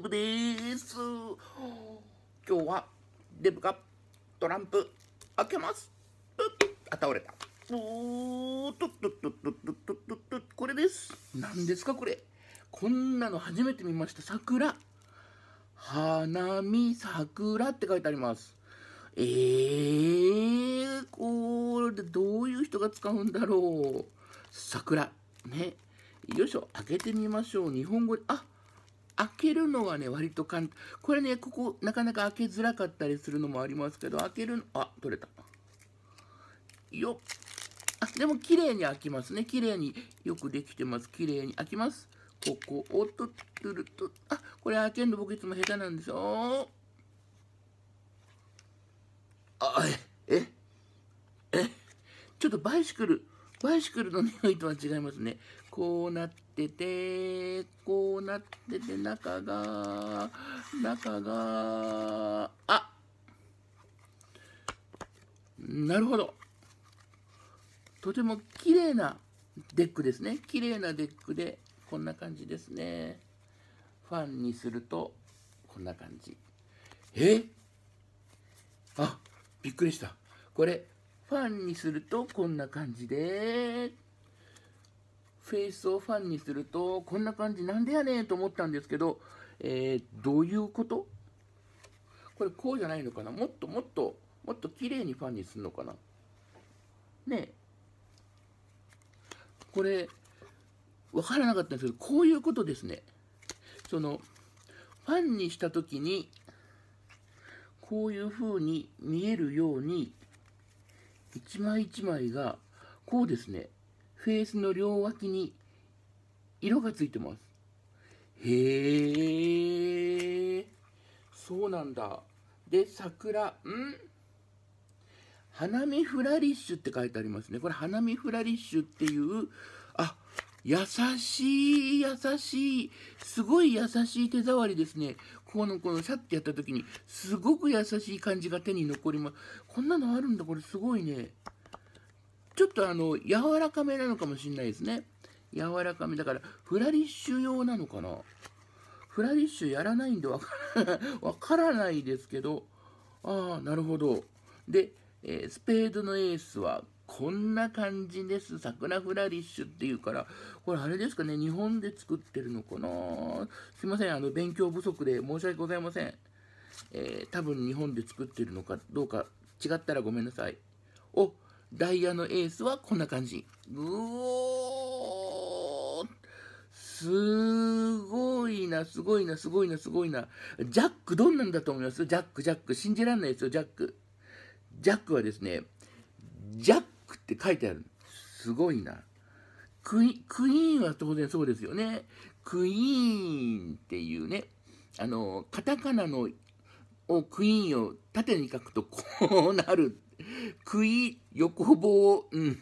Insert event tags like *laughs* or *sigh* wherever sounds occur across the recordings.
デブです今日はデブがトランプ開けますあ倒れたおーとっとっとっとっとっとっとこれです何ですかこれこんなの初めて見ました桜花見桜って書いてありますえー、これでどういう人が使うんだろう桜ねよいしょ開けてみましょう日本語であ開けるのはね、割と簡単。これね、ここ、なかなか開けづらかったりするのもありますけど、開けるの、あ、取れた。よっ。あ、でも綺麗に開きますね。綺麗によくできてます。綺麗に開きます。ここをとっとると、あ、これ開けんの僕いつも下手なんでしょあ、え、え、え、ちょっとバイシクル。バイシクルの匂いとは違いますね。こうなってて、こうなってて、中が、中が、あなるほど。とても綺麗なデックですね。綺麗なデックで、こんな感じですね。ファンにすると、こんな感じ。えあびっくりした。これ、ファンにするとこんな感じで、フェイスをファンにするとこんな感じなんでやねんと思ったんですけど、えー、どういうことこれこうじゃないのかなもっともっともっと綺麗にファンにするのかなねこれわからなかったんですけどこういうことですねそのファンにした時にこういう風に見えるように一枚一枚がこうですねフェースの両脇に色がついてますへえそうなんだで桜ん花見フラリッシュって書いてありますねこれ花見フラリッシュっていうあ優しい優しいすごい優しい手触りですねこのこのシャッてやった時にすごく優しい感じが手に残りますこんなのあるんだこれすごいねちょっとあの柔らかめなのかもしれないですね柔らかめだからフラリッシュ用なのかなフラリッシュやらないんでわからない *laughs* ですけどああなるほどで、えー、スペードのエースはこんな感じです。桜フラリッシュっていうから、これあれですかね、日本で作ってるのかなすいません、あの、勉強不足で申し訳ございません。えー、多分日本で作ってるのかどうか、違ったらごめんなさい。お、ダイヤのエースはこんな感じ。うおーすごいな、すごいな、すごいな、すごいな。ジャック、どんなんだと思いますジャック、ジャック。信じらんないですよ、ジャック。ジャックはですね、ジャッって書いてある。すごいな。クイクイーンは当然そうですよね。クイーンっていうね、あの、カタカナのをクイーンを縦に書くとこうなる。クイ、横棒、うん。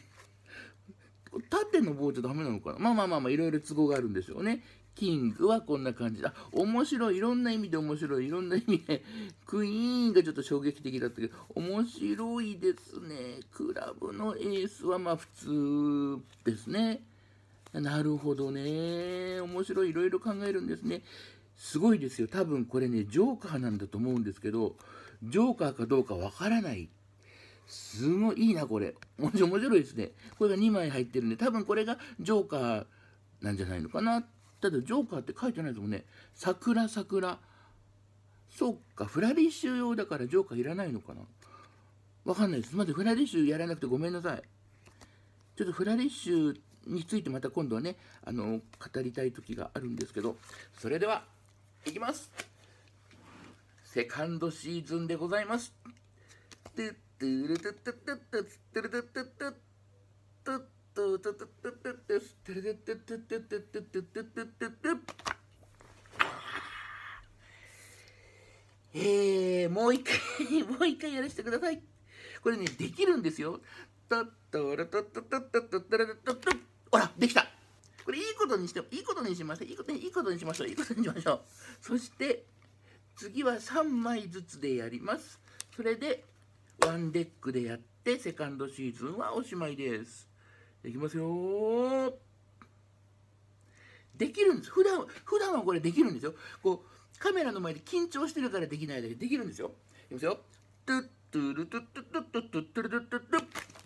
縦の棒じゃダメなのかなまあまあまあまあ、いろいろ都合があるんでしょうね。キングはこんな感じだ。面白い。いろんな意味で面白い。いろんな意味で。クイーンがちょっと衝撃的だったけど、面白いですね。クラブのエースはまあ普通ですね。なるほどね。面白い。いろいろ考えるんですね。すごいですよ。多分これね、ジョーカーなんだと思うんですけど、ジョーカーかどうかわからないすごいいいな、これ。面白いですね。これが2枚入ってるんで、多分これがジョーカーなんじゃないのかな。ただ、ジョーカーって書いてないですもんね。桜、桜。そっか、フラリッシュ用だからジョーカーいらないのかな。わかんないです。まずフラディッシュやらなくてごめんなさい。ちょっとフラリッシュについてまた今度はね、あの、語りたい時があるんですけど、それでは、いきますセカンドシーズンでございます。でトゥルトゥトゥトゥトゥトゥルトゥトゥトゥトゥトゥトゥトゥトゥトゥトゥトゥルトゥトゥトゥトゥトゥトゥトゥトゥトゥトゥえー、もう一回、もう一回やらせてください。これね、できるんですよ。たったらたったたったたったたたほら、できたこれいいことにして、いいことにしましょう。いいことに、いいことにしましょう。いいことにしましょう。そして、次は3枚ずつでやります。それで、ワンデックでやって、セカンドシーズンはおしまいです。いきますよできるんです。普段、普段はこれできるんですよ。こう、カメラの前で緊張してるからできないだけできるんですよ。いきますよ。トゥットゥルトゥットゥットゥットゥットゥルトゥットゥッ